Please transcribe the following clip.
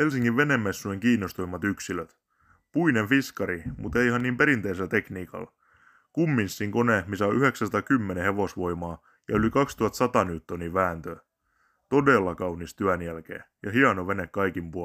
Helsingin venemessujen kiinnostuimmat yksilöt. Puinen viskari, mutta ei ihan niin perinteisellä tekniikalla. Kumminssin kone, missä on 910 hevosvoimaa ja yli 2100 newtonin vääntöä. Todella kaunis työn jälkeen ja hieno vene kaikin puolin.